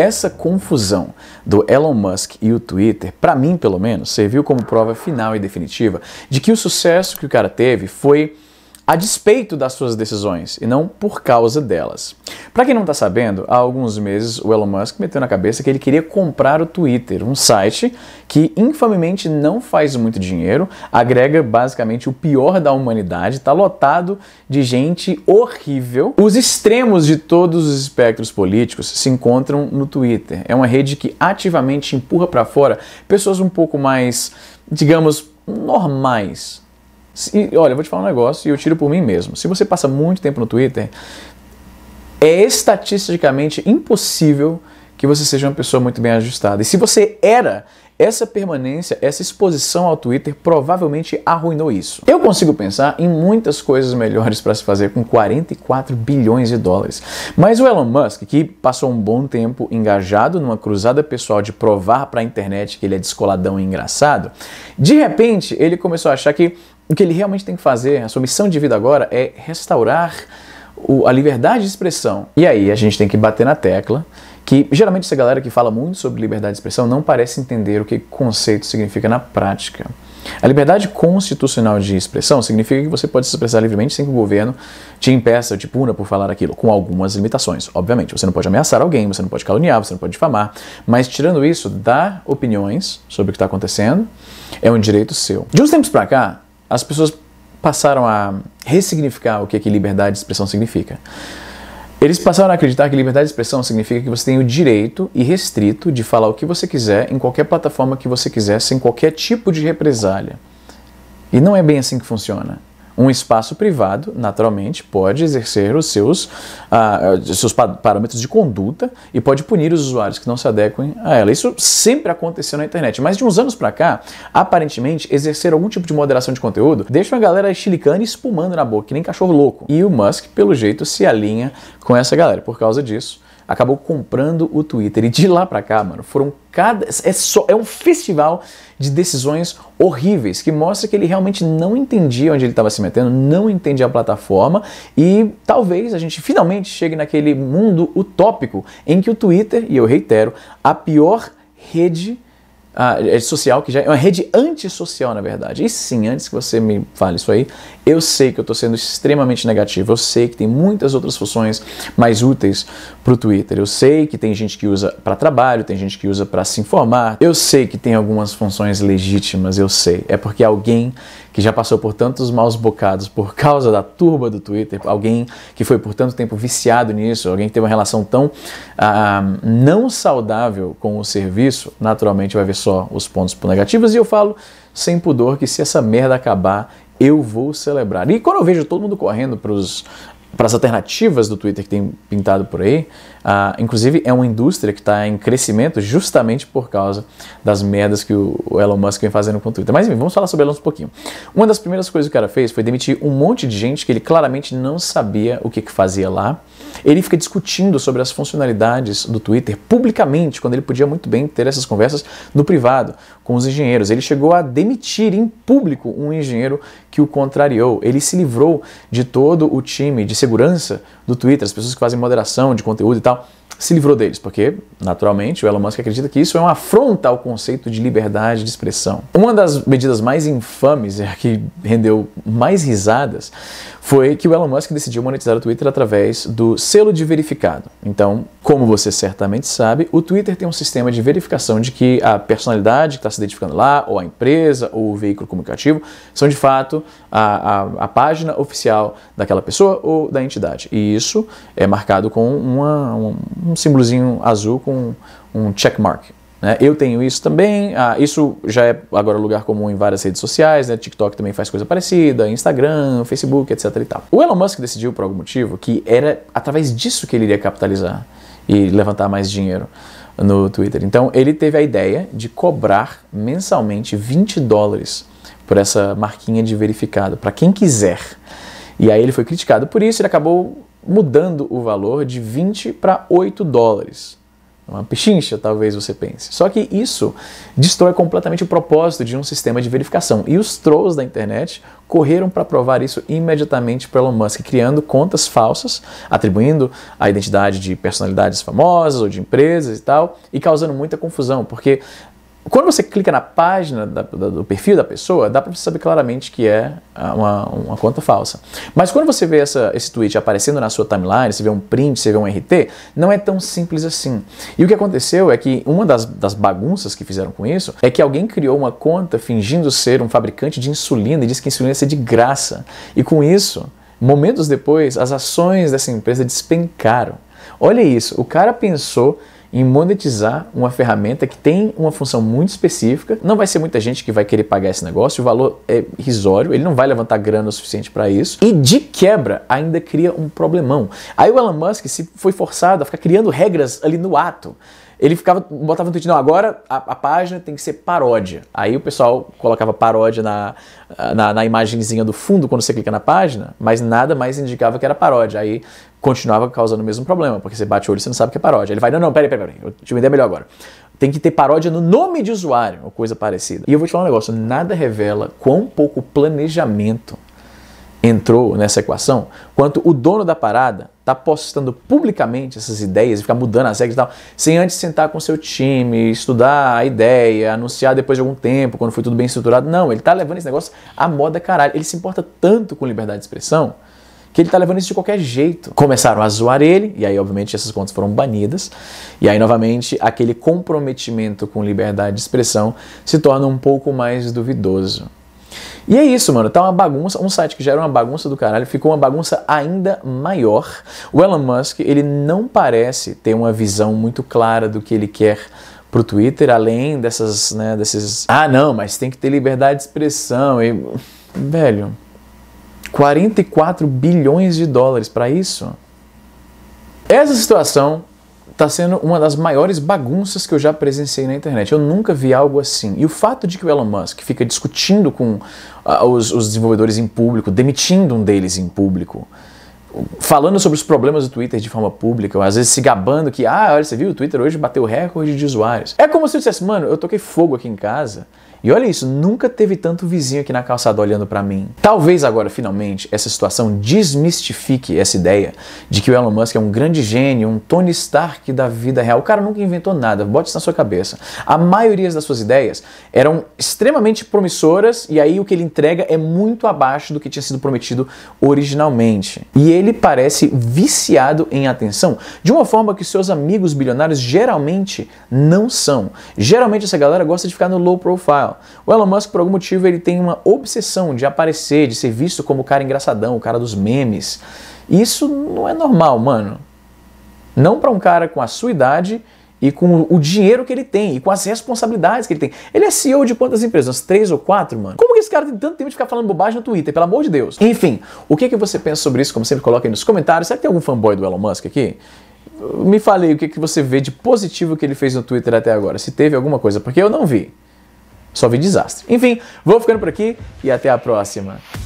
Essa confusão do Elon Musk e o Twitter, para mim pelo menos, serviu como prova final e definitiva de que o sucesso que o cara teve foi a despeito das suas decisões e não por causa delas. Para quem não está sabendo, há alguns meses o Elon Musk meteu na cabeça que ele queria comprar o Twitter, um site que infamemente não faz muito dinheiro, agrega basicamente o pior da humanidade, está lotado de gente horrível. Os extremos de todos os espectros políticos se encontram no Twitter. É uma rede que ativamente empurra para fora pessoas um pouco mais, digamos, normais se, olha, eu vou te falar um negócio e eu tiro por mim mesmo. Se você passa muito tempo no Twitter, é estatisticamente impossível que você seja uma pessoa muito bem ajustada. E se você era, essa permanência, essa exposição ao Twitter provavelmente arruinou isso. Eu consigo pensar em muitas coisas melhores para se fazer com 44 bilhões de dólares. Mas o Elon Musk, que passou um bom tempo engajado numa cruzada pessoal de provar para a internet que ele é descoladão e engraçado, de repente ele começou a achar que o que ele realmente tem que fazer, a sua missão de vida agora é restaurar o, a liberdade de expressão. E aí a gente tem que bater na tecla que geralmente essa galera que fala muito sobre liberdade de expressão não parece entender o que conceito significa na prática. A liberdade constitucional de expressão significa que você pode se expressar livremente sem que o governo te impeça ou te puna por falar aquilo, com algumas limitações. Obviamente, você não pode ameaçar alguém, você não pode caluniar, você não pode difamar, mas tirando isso, dar opiniões sobre o que está acontecendo é um direito seu. De uns tempos para cá, as pessoas passaram a ressignificar o que, é que liberdade de expressão significa. Eles passaram a acreditar que liberdade de expressão significa que você tem o direito e restrito de falar o que você quiser em qualquer plataforma que você quiser, sem qualquer tipo de represália. E não é bem assim que funciona. Um espaço privado, naturalmente, pode exercer os seus, uh, seus parâmetros de conduta e pode punir os usuários que não se adequem a ela. Isso sempre aconteceu na internet, mas de uns anos para cá, aparentemente, exercer algum tipo de moderação de conteúdo deixa a galera estilicando e espumando na boca, que nem cachorro louco. E o Musk, pelo jeito, se alinha com essa galera. Por causa disso, acabou comprando o Twitter. E de lá para cá, mano, foram cada. É, só, é um festival de decisões horríveis que mostra que ele realmente não entendia onde ele estava se metendo, não entendia a plataforma e talvez a gente finalmente chegue naquele mundo utópico em que o Twitter, e eu reitero, a pior rede ah, rede é social que já é uma rede antissocial, na verdade. E sim, antes que você me fale isso aí, eu sei que eu estou sendo extremamente negativo, eu sei que tem muitas outras funções mais úteis para o Twitter. Eu sei que tem gente que usa para trabalho, tem gente que usa para se informar, eu sei que tem algumas funções legítimas, eu sei. É porque alguém que já passou por tantos maus bocados por causa da turba do Twitter, alguém que foi por tanto tempo viciado nisso, alguém que teve uma relação tão ah, não saudável com o serviço, naturalmente vai ver só os pontos negativos. E eu falo sem pudor que se essa merda acabar, eu vou celebrar. E quando eu vejo todo mundo correndo para as alternativas do Twitter que tem pintado por aí, ah, inclusive, é uma indústria que está em crescimento justamente por causa das merdas que o Elon Musk vem fazendo com o Twitter. Mas enfim, vamos falar sobre Elon um pouquinho. Uma das primeiras coisas que o cara fez foi demitir um monte de gente que ele claramente não sabia o que, que fazia lá. Ele fica discutindo sobre as funcionalidades do Twitter publicamente, quando ele podia muito bem ter essas conversas no privado com os engenheiros. Ele chegou a demitir em público um engenheiro que o contrariou. Ele se livrou de todo o time de segurança do Twitter, as pessoas que fazem moderação de conteúdo e tal tal, se livrou deles, porque, naturalmente, o Elon Musk acredita que isso é uma afronta ao conceito de liberdade de expressão. Uma das medidas mais infames, é a que rendeu mais risadas, foi que o Elon Musk decidiu monetizar o Twitter através do selo de verificado. Então, como você certamente sabe, o Twitter tem um sistema de verificação de que a personalidade que está se identificando lá, ou a empresa, ou o veículo comunicativo, são de fato a, a, a página oficial daquela pessoa ou da entidade. E isso é marcado com uma, um, um símbolozinho azul com um checkmark, né? Eu tenho isso também, ah, isso já é agora lugar comum em várias redes sociais, né? TikTok também faz coisa parecida, Instagram, Facebook, etc e tal. O Elon Musk decidiu por algum motivo que era através disso que ele iria capitalizar e levantar mais dinheiro no Twitter. Então ele teve a ideia de cobrar mensalmente 20 dólares por essa marquinha de verificado para quem quiser. E aí ele foi criticado por isso, e acabou mudando o valor de 20 para 8 dólares. É uma pechincha, talvez você pense. Só que isso destrói completamente o propósito de um sistema de verificação. E os trolls da internet correram para provar isso imediatamente para Elon Musk, criando contas falsas, atribuindo a identidade de personalidades famosas ou de empresas e tal, e causando muita confusão, porque quando você clica na página da, da, do perfil da pessoa, dá para você saber claramente que é ah, uma, uma conta falsa. Mas quando você vê essa, esse tweet aparecendo na sua timeline, você vê um print, você vê um RT, não é tão simples assim. E o que aconteceu é que uma das, das bagunças que fizeram com isso é que alguém criou uma conta fingindo ser um fabricante de insulina e disse que a insulina ia ser de graça. E com isso, momentos depois, as ações dessa empresa despencaram. Olha isso, o cara pensou em monetizar uma ferramenta que tem uma função muito específica. Não vai ser muita gente que vai querer pagar esse negócio, o valor é irrisório, ele não vai levantar grana o suficiente para isso. E de quebra, ainda cria um problemão. Aí o Elon Musk se foi forçado a ficar criando regras ali no ato ele ficava, botava no tweet, não, agora a, a, página tem que ser paródia. Aí o pessoal colocava paródia na, na, na imagenzinha do fundo quando você clica na página, mas nada mais indicava que era paródia. Aí continuava causando o mesmo problema, porque você bate o olho e você não sabe que é paródia. Ele vai, não, não, peraí, peraí, peraí, eu tive uma ideia melhor agora. Tem que ter paródia no nome de usuário, ou coisa parecida. E eu vou te falar um negócio, nada revela quão pouco planejamento entrou nessa equação, quanto o dono da parada está postando publicamente essas ideias e ficar mudando as regras e tal, sem antes sentar com seu time, estudar a ideia, anunciar depois de algum tempo, quando foi tudo bem estruturado. Não, ele está levando esse negócio à moda caralho. Ele se importa tanto com liberdade de expressão que ele está levando isso de qualquer jeito. Começaram a zoar ele, e aí, obviamente, essas contas foram banidas. E aí, novamente, aquele comprometimento com liberdade de expressão se torna um pouco mais duvidoso. E é isso, mano. Tá uma bagunça. Um site que já era uma bagunça do caralho ficou uma bagunça ainda maior. O Elon Musk, ele não parece ter uma visão muito clara do que ele quer pro Twitter, além dessas, né, desses. Ah, não, mas tem que ter liberdade de expressão. E... Velho, 44 bilhões de dólares para isso? Essa situação está sendo uma das maiores bagunças que eu já presenciei na internet. Eu nunca vi algo assim. E o fato de que o Elon Musk fica discutindo com uh, os, os desenvolvedores em público, demitindo um deles em público, falando sobre os problemas do Twitter de forma pública, ou às vezes se gabando que, ah, olha, você viu, o Twitter hoje bateu recorde de usuários. É como se eu dissesse, mano, eu toquei fogo aqui em casa e olha isso, nunca teve tanto vizinho aqui na calçada olhando para mim. Talvez agora, finalmente, essa situação desmistifique essa ideia de que o Elon Musk é um grande gênio, um Tony Stark da vida real. O cara nunca inventou nada, bote isso na sua cabeça. A maioria das suas ideias eram extremamente promissoras e aí o que ele entrega é muito abaixo do que tinha sido prometido originalmente. E ele parece viciado em atenção de uma forma que seus amigos bilionários geralmente não são. Geralmente essa galera gosta de ficar no low profile. O Elon Musk, por algum motivo, ele tem uma obsessão de aparecer, de ser visto como o cara engraçadão, o cara dos memes. E isso não é normal, mano. Não para um cara com a sua idade e com o dinheiro que ele tem e com as responsabilidades que ele tem. Ele é CEO de quantas empresas? Umas três ou quatro, mano? Como que esse cara tem tanto tempo de ficar falando bobagem no Twitter? Pelo amor de Deus. Enfim, o que, que você pensa sobre isso? Como sempre, coloca aí nos comentários. Será que tem algum fanboy do Elon Musk aqui? Me falei o que, que você vê de positivo que ele fez no Twitter até agora. Se teve alguma coisa, porque eu não vi só vi desastre. Enfim, vou ficando por aqui e até a próxima.